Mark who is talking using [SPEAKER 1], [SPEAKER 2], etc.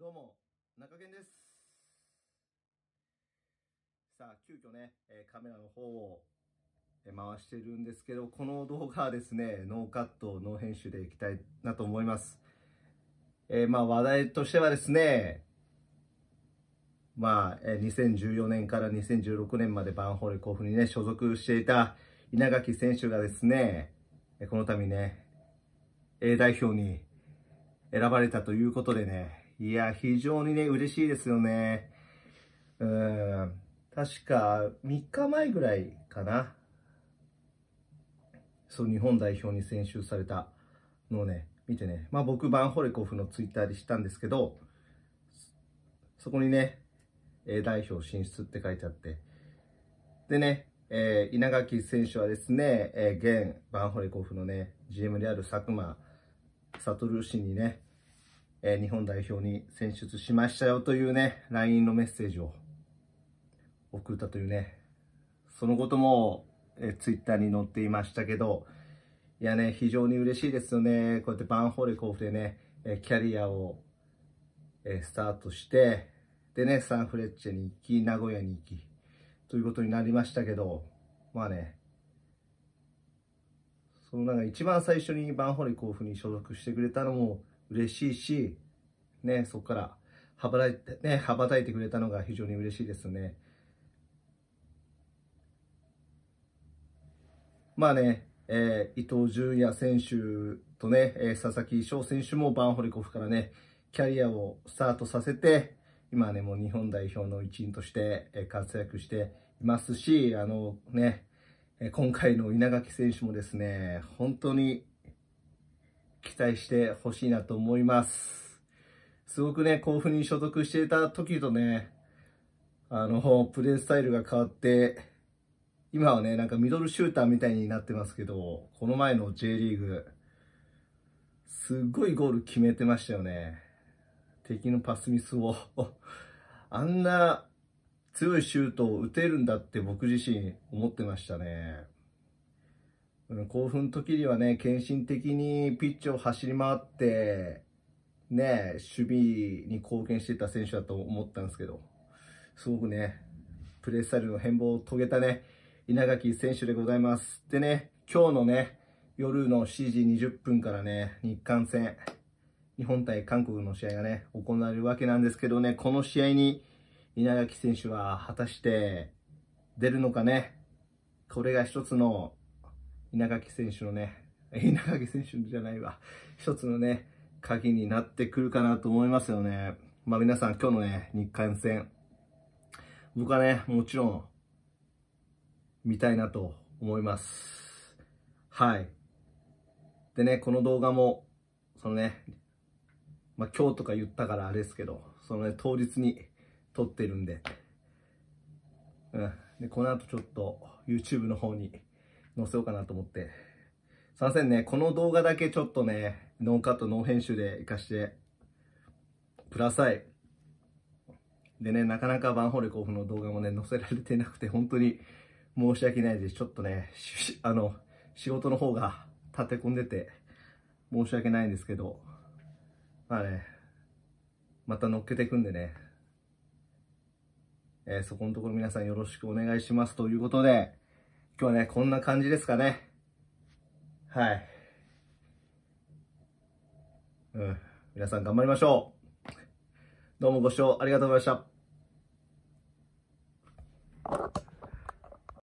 [SPEAKER 1] どうも、中堅です。さあ、急遽ね、えカメラの方を回してるんですけど、この動画はですね、ノーカット、ノー編集でいきたいなと思います。えー、まあ話題としてはですね、まあ、え2014年から2016年までバンホール甲府にね、所属していた稲垣選手がですね、この度ね、A 代表に選ばれたということでね、いや、非常にね、嬉しいですよね。うん。確か、3日前ぐらいかな。そう、日本代表に選出されたのをね、見てね。まあ僕、バンホレコフのツイッターで知ったんですけど、そこにね、A 代表進出って書いてあって。でね、えー、稲垣選手はですね、えー、現、バンホレコフのね、GM である佐久間悟氏にね、え日本代表に選出しましたよというね、LINE のメッセージを送ったというね、そのことも、え Twitter に載っていましたけど、いやね、非常に嬉しいですよね。こうやってバンホーレ甲府でね、えキャリアを、えスタートして、でね、サンフレッチェに行き、名古屋に行き、ということになりましたけど、まあね、そのなんか一番最初にバンホーレ甲府に所属してくれたのも、嬉しいし、ね、そこから羽ばたいて、ね、羽ばたいてくれたのが非常に嬉しいですね。まあね、えー、伊東純也選手とね、えー、佐々木翔選手もバンホリコフからね、キャリアをスタートさせて、今ね、もう日本代表の一員として、えー、活躍していますし、あのね、今回の稲垣選手もですね、本当に期待してほしいなと思います。すごくね、甲府に所属していた時とね、あの、プレースタイルが変わって、今はね、なんかミドルシューターみたいになってますけど、この前の J リーグ、すっごいゴール決めてましたよね。敵のパスミスを あんな強いシュートを打てるんだって僕自身思ってましたね。興奮の時にはね、献身的にピッチを走り回って、ね、守備に貢献してた選手だと思ったんですけど、すごくね、プレースタイルの変貌を遂げたね、稲垣選手でございます。でね、今日のね、夜の7時20分からね、日韓戦、日本対韓国の試合がね、行われるわけなんですけどね、この試合に稲垣選手は果たして出るのかね、これが一つの稲垣選手のね、稲垣選手じゃないわ、一つのね、鍵になってくるかなと思いますよね。まあ皆さん今日のね、日韓戦、僕はね、もちろん、見たいなと思います。はい。でね、この動画も、そのね、まあ今日とか言ったからあれですけど、そのね、当日に撮ってるんで、うん。で、この後ちょっと YouTube の方に載せようかなと思って。すいませんね、この動画だけちょっとね、ノーカット、ノー編集で活かしてください。でね、なかなかバンホール甲府の動画もね、載せられてなくて、本当に申し訳ないです。ちょっとね、あの、仕事の方が立て込んでて、申し訳ないんですけど、まあね、また乗っけていくんでね、えー、そこのところ皆さんよろしくお願いしますということで、今日はね、こんな感じですかね。はい。うん。皆さん頑張りましょう。どうもご視聴ありがとうございました。